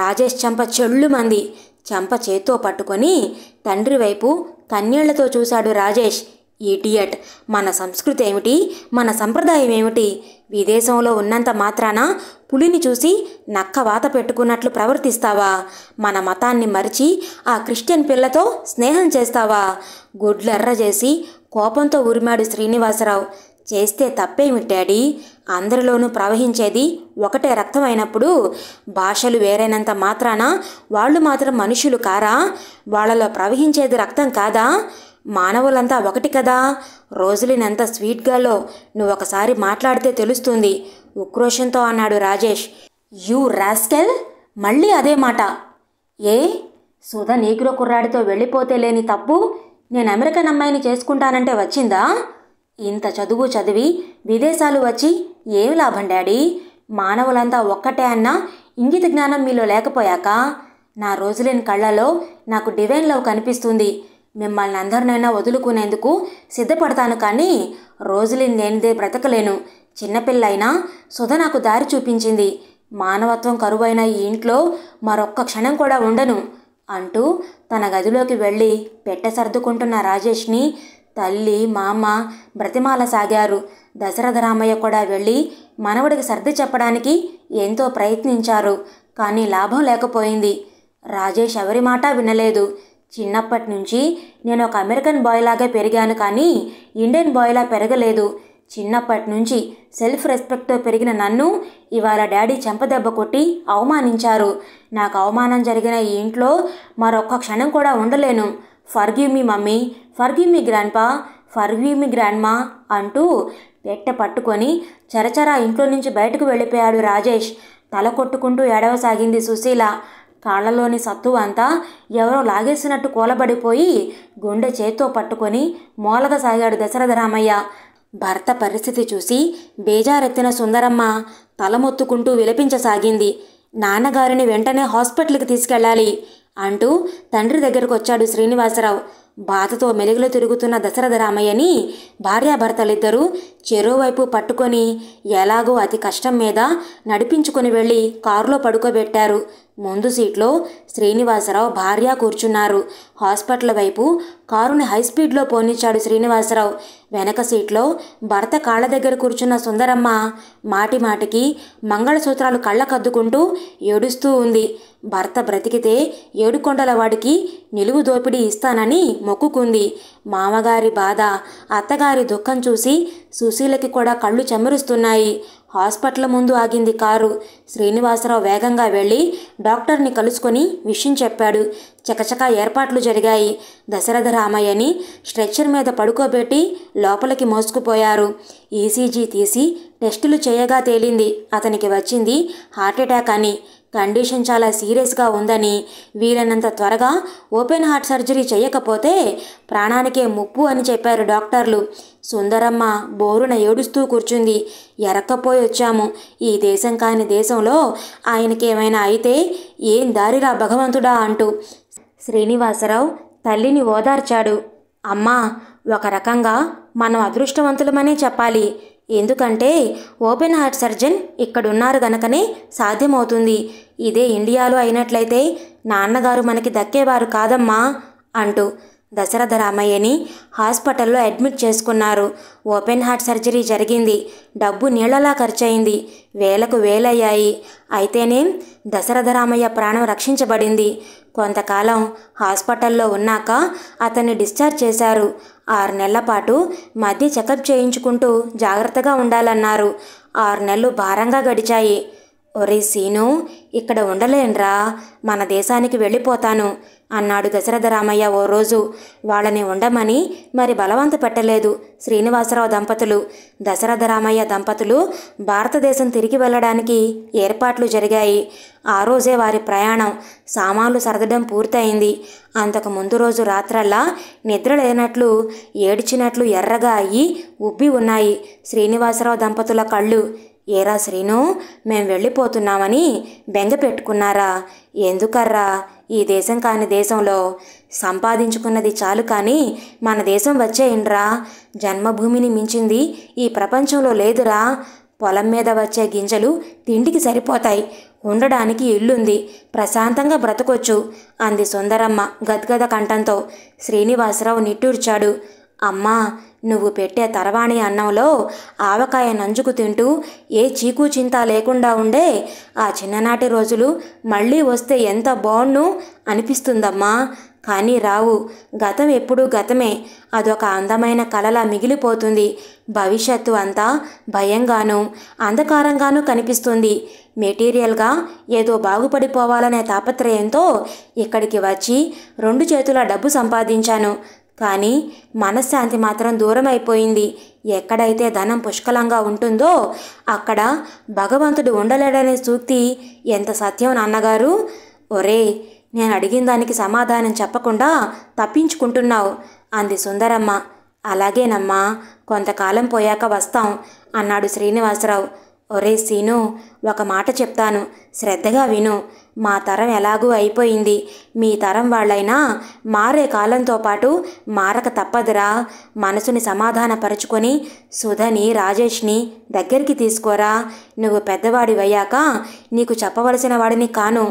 రాజేష్ చెంప చెళ్ళుమంది చెంప చేత్తో పట్టుకొని తండ్రి వైపు కన్నీళ్లతో చూశాడు రాజేష్ ఈడియట్ మన సంస్కృతి ఏమిటి మన సంప్రదాయం ఏమిటి విదేశంలో ఉన్నంత మాత్రాన పులిని చూసి నక్క వాత పెట్టుకున్నట్లు ప్రవర్తిస్తావా మన మతాన్ని మరిచి ఆ క్రిస్టియన్ పిల్లతో స్నేహం చేస్తావా గుడ్లెర్ర చేసి కోపంతో ఉరిమాడు శ్రీనివాసరావు చేస్తే తప్పేమిటాడీ డాడీ అందరిలోనూ ప్రవహించేది ఒకటే రక్తం అయినప్పుడు భాషలు వేరైనంత మాత్రాన వాళ్ళు మాత్రం మనుషులు కారా వాళ్ళలో ప్రవహించేది రక్తం కాదా మానవులంతా ఒకటి కదా రోజులినంత స్వీట్గాలో నువ్వు ఒకసారి మాట్లాడితే తెలుస్తుంది ఉక్రోషంతో అన్నాడు రాజేష్ యూ రాస్కెల్ మళ్ళీ అదే మాట ఏ సుధ నీగ్రో కుర్రాడితో వెళ్ళిపోతే లేని తప్పు నేను అమెరికన్ అమ్మాయిని చేసుకుంటానంటే వచ్చిందా ఇంత చదువు చదివి విదేశాలు వచ్చి ఏం లాభం డాడీ మానవులంతా ఒక్కటే అన్న ఇంగిత జ్ఞానం మీలో లేకపోయాక నా రోజులేని కళ్ళలో నాకు డివైన్ లవ్ కనిపిస్తుంది మిమ్మల్ని అందరినైనా వదులుకునేందుకు సిద్ధపడతాను కానీ రోజులేని నేనుదే బ్రతకలేను చిన్నపిల్లైనా సుధ నాకు దారి చూపించింది మానవత్వం కరువైన ఈ ఇంట్లో మరొక్క క్షణం కూడా ఉండను అంటూ తన గదిలోకి వెళ్ళి పెట్టసర్దుకుంటున్న సర్దుకుంటున్న రాజేష్ని తల్లి మామ సాగారు దశరథ రామయ్య కూడా వెళ్ళి మనవడికి సర్ది చెప్పడానికి ఎంతో ప్రయత్నించారు కానీ లాభం లేకపోయింది రాజేష్ ఎవరి మాట వినలేదు చిన్నప్పటి నుంచి నేను ఒక అమెరికన్ బాయ్ లాగా పెరిగాను కానీ ఇండియన్ బాయ్లా పెరగలేదు చిన్నప్పటి నుంచి సెల్ఫ్ రెస్పెక్ట్తో పెరిగిన నన్ను ఇవాళ డాడీ చెంపదెబ్బ కొట్టి అవమానించారు నాకు అవమానం జరిగిన ఈ ఇంట్లో మరొక్క క్షణం కూడా ఉండలేను forgive me mummy forgive me grandpa forgive me grandma అంటూ పెట్టె పట్టుకొని చరచరా ఇంట్లో నుంచి బయటకు వెళ్ళిపోయాడు రాజేష్ తల కొట్టుకుంటూ ఏడవసాగింది సుశీల కాళ్లలోని సత్తు అంతా ఎవరో లాగేసినట్టు కూలబడిపోయి గుండె చేత్తో పట్టుకొని సాగాడు దశరథ రామయ్య భర్త పరిస్థితి చూసి బేజారెత్తిన సుందరమ్మ తలమొత్తుకుంటూ విలపించసాగింది నాన్నగారిని వెంటనే హాస్పిటల్కి తీసుకెళ్ళాలి అంటూ తండ్రి దగ్గరకు వచ్చాడు శ్రీనివాసరావు బాధతో మెలుగులు తిరుగుతున్న దశరథ రామయ్యని భార్యాభర్తలిద్దరూ చెరోవైపు పట్టుకొని ఎలాగో అతి కష్టం మీద నడిపించుకుని వెళ్ళి కారులో పడుకోబెట్టారు ముందు సీట్లో శ్రీనివాసరావు భార్య కూర్చున్నారు హాస్పిటల్ వైపు కారుని హైస్పీడ్లో పోనిచ్చాడు శ్రీనివాసరావు వెనక సీట్లో భర్త కాళ్ళ దగ్గర కూర్చున్న సుందరమ్మ మాటి మాటికి మంగళసూత్రాలు కళ్ళ కద్దుకుంటూ ఏడుస్తూ ఉంది భర్త బ్రతికితే ఏడుకొండల వాడికి నిలువు దోపిడీ ఇస్తానని మొక్కుకుంది మామగారి బాధ అత్తగారి దుఃఖం చూసి సుశీలకి కూడా కళ్ళు చెమరుస్తున్నాయి హాస్పిటల్ ముందు ఆగింది కారు శ్రీనివాసరావు వేగంగా వెళ్ళి డాక్టర్ని కలుసుకొని విషయం చెప్పాడు చకచకా ఏర్పాట్లు జరిగాయి దశరథ రామయ్యని స్ట్రెచ్చర్ మీద పడుకోబెట్టి లోపలికి మోసుకుపోయారు ఈసీజీ తీసి టెస్టులు చేయగా తేలింది అతనికి వచ్చింది హార్ట్అటాక్ అని కండిషన్ చాలా సీరియస్గా ఉందని వీలైనంత త్వరగా ఓపెన్ హార్ట్ సర్జరీ చేయకపోతే ప్రాణానికే ముప్పు అని చెప్పారు డాక్టర్లు సుందరమ్మ బోరున ఏడుస్తూ కూర్చుంది ఎరక్కపోయి వచ్చాము ఈ దేశం కాని దేశంలో ఆయనకేమైనా అయితే ఏం దారిరా భగవంతుడా అంటూ శ్రీనివాసరావు తల్లిని ఓదార్చాడు అమ్మా ఒక రకంగా మనం అదృష్టవంతులమనే చెప్పాలి ఎందుకంటే ఓపెన్ హార్ట్ సర్జన్ ఇక్కడున్నారు గనకనే సాధ్యమవుతుంది ఇదే ఇండియాలో అయినట్లయితే నాన్నగారు మనకి దక్కేవారు కాదమ్మా అంటూ దశరథ రామయ్యని హాస్పిటల్లో అడ్మిట్ చేసుకున్నారు ఓపెన్ హార్ట్ సర్జరీ జరిగింది డబ్బు నీళ్లలా ఖర్చయింది వేలకు వేలయ్యాయి అయితేనే దశరథ రామయ్య ప్రాణం రక్షించబడింది కొంతకాలం హాస్పిటల్లో ఉన్నాక అతన్ని డిశ్చార్జ్ చేశారు ఆరు నెలల పాటు మధ్య చెకప్ చేయించుకుంటూ జాగ్రత్తగా ఉండాలన్నారు ఆరు నెలలు భారంగా గడిచాయి ఒరే సీను ఇక్కడ ఉండలేనురా మన దేశానికి వెళ్ళిపోతాను అన్నాడు దశరథ రామయ్య ఓ రోజు వాళ్ళని ఉండమని మరి బలవంత పెట్టలేదు శ్రీనివాసరావు దంపతులు దశరథ రామయ్య దంపతులు భారతదేశం తిరిగి వెళ్ళడానికి ఏర్పాట్లు జరిగాయి ఆ రోజే వారి ప్రయాణం సామాన్లు సరదడం పూర్తయింది అంతకు ముందు రోజు రాత్రల్లా నిద్ర లేనట్లు ఏడ్చినట్లు ఎర్రగా అయ్యి ఉబ్బి ఉన్నాయి శ్రీనివాసరావు దంపతుల కళ్ళు ఏరా శ్రీను మేం వెళ్ళిపోతున్నామని బెంగ పెట్టుకున్నారా ఎందుకర్రా ఈ దేశం కాని దేశంలో సంపాదించుకున్నది చాలు కానీ మన దేశం వచ్చేయండ్రా జన్మభూమిని మించింది ఈ ప్రపంచంలో లేదురా పొలం మీద వచ్చే గింజలు తిండికి సరిపోతాయి ఉండడానికి ఇల్లుంది ప్రశాంతంగా బ్రతకొచ్చు అంది సుందరమ్మ గద్గద కంఠంతో శ్రీనివాసరావు నిట్టూర్చాడు అమ్మా నువ్వు పెట్టే తరవాణి అన్నంలో ఆవకాయ నంజుకు తింటూ ఏ చీకు చింత లేకుండా ఉండే ఆ చిన్ననాటి రోజులు మళ్ళీ వస్తే ఎంత బాగుండు అనిపిస్తుందమ్మా కానీ రావు గతం ఎప్పుడూ గతమే అదొక అందమైన కలలా మిగిలిపోతుంది భవిష్యత్తు అంతా భయంగాను అంధకారంగాను కనిపిస్తుంది మెటీరియల్గా ఏదో బాగుపడిపోవాలనే తాపత్రయంతో ఇక్కడికి వచ్చి రెండు చేతుల డబ్బు సంపాదించాను కానీ మనశ్శాంతి మాత్రం దూరం అయిపోయింది ఎక్కడైతే ధనం పుష్కలంగా ఉంటుందో అక్కడ భగవంతుడు ఉండలేడనే సూక్తి ఎంత సత్యం నాన్నగారు ఒరే నేను అడిగిన దానికి సమాధానం చెప్పకుండా తప్పించుకుంటున్నావు అంది సుందరమ్మ అలాగేనమ్మా కొంతకాలం పోయాక వస్తాం అన్నాడు శ్రీనివాసరావు ఒరే సీను ఒక మాట చెప్తాను శ్రద్ధగా విను మా తరం ఎలాగూ అయిపోయింది మీ తరం వాళ్ళైనా మారే కాలంతో పాటు మారక తప్పదురా మనసుని సమాధానపరుచుకొని సుధని రాజేష్ని దగ్గరికి తీసుకోరా నువ్వు పెద్దవాడి అయ్యాక నీకు చెప్పవలసిన వాడిని కాను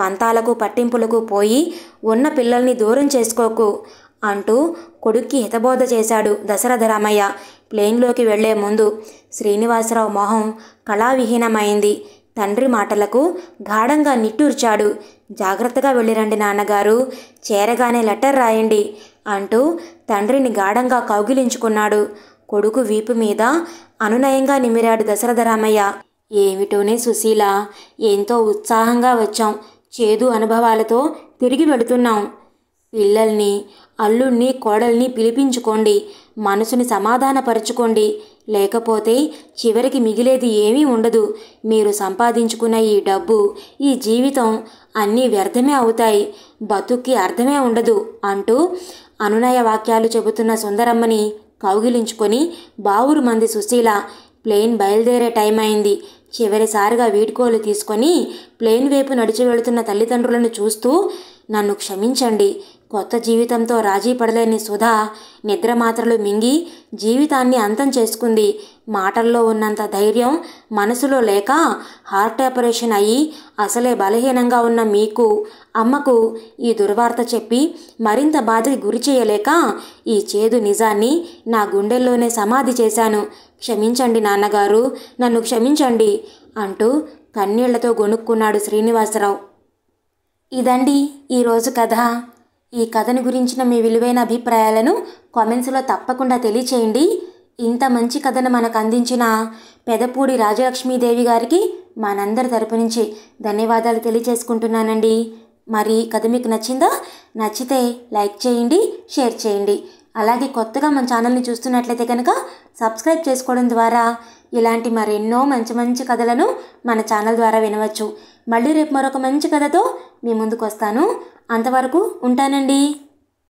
పంతాలకు పట్టింపులకు పోయి ఉన్న పిల్లల్ని దూరం చేసుకోకు అంటూ కొడుక్కి హితబోధ చేశాడు దశరథ రామయ్య ప్లేన్లోకి వెళ్లే ముందు శ్రీనివాసరావు మొహం కళావిహీనమైంది తండ్రి మాటలకు గాఢంగా నిట్టూర్చాడు జాగ్రత్తగా వెళ్ళిరండి నాన్నగారు చేరగానే లెటర్ రాయండి అంటూ తండ్రిని గాఢంగా కౌగిలించుకున్నాడు కొడుకు వీపు మీద అనునయంగా నిమిరాడు దశరథ రామయ్య ఏమిటోనే సుశీల ఎంతో ఉత్సాహంగా వచ్చాం చేదు అనుభవాలతో తిరిగి వెళుతున్నాం పిల్లల్ని అల్లుణ్ణి కోడల్ని పిలిపించుకోండి మనసుని సమాధానపరచుకోండి లేకపోతే చివరికి మిగిలేది ఏమీ ఉండదు మీరు సంపాదించుకున్న ఈ డబ్బు ఈ జీవితం అన్నీ వ్యర్థమే అవుతాయి బతుక్కి అర్థమే ఉండదు అంటూ అనునయ వాక్యాలు చెబుతున్న సుందరమ్మని కౌగిలించుకొని బావురు మంది సుశీల ప్లేన్ బయలుదేరే టైం అయింది చివరిసారిగా వీడ్కోలు తీసుకొని ప్లేన్ వైపు నడిచి వెళుతున్న తల్లిదండ్రులను చూస్తూ నన్ను క్షమించండి కొత్త జీవితంతో రాజీ పడలేని సుధా నిద్ర మాత్రలు మింగి జీవితాన్ని అంతం చేసుకుంది మాటల్లో ఉన్నంత ధైర్యం మనసులో లేక హార్ట్ ఆపరేషన్ అయ్యి అసలే బలహీనంగా ఉన్న మీకు అమ్మకు ఈ దుర్వార్త చెప్పి మరింత బాధకి గురి చేయలేక ఈ చేదు నిజాన్ని నా గుండెల్లోనే సమాధి చేశాను క్షమించండి నాన్నగారు నన్ను క్షమించండి అంటూ కన్నీళ్లతో గొనుక్కున్నాడు శ్రీనివాసరావు ఇదండి ఈరోజు కథ ఈ కథను గురించిన మీ విలువైన అభిప్రాయాలను కామెంట్స్లో తప్పకుండా తెలియచేయండి ఇంత మంచి కథను మనకు అందించిన పెదపూడి రాజలక్ష్మీదేవి గారికి మనందరి తరపు నుంచి ధన్యవాదాలు తెలియచేసుకుంటున్నానండి మరి కథ మీకు నచ్చిందా నచ్చితే లైక్ చేయండి షేర్ చేయండి అలాగే కొత్తగా మన ఛానల్ని చూస్తున్నట్లయితే కనుక సబ్స్క్రైబ్ చేసుకోవడం ద్వారా ఇలాంటి మరెన్నో మంచి మంచి కథలను మన ఛానల్ ద్వారా వినవచ్చు మళ్ళీ రేపు మరొక మంచి కథతో మీ ముందుకు వస్తాను అంతవరకు ఉంటానండి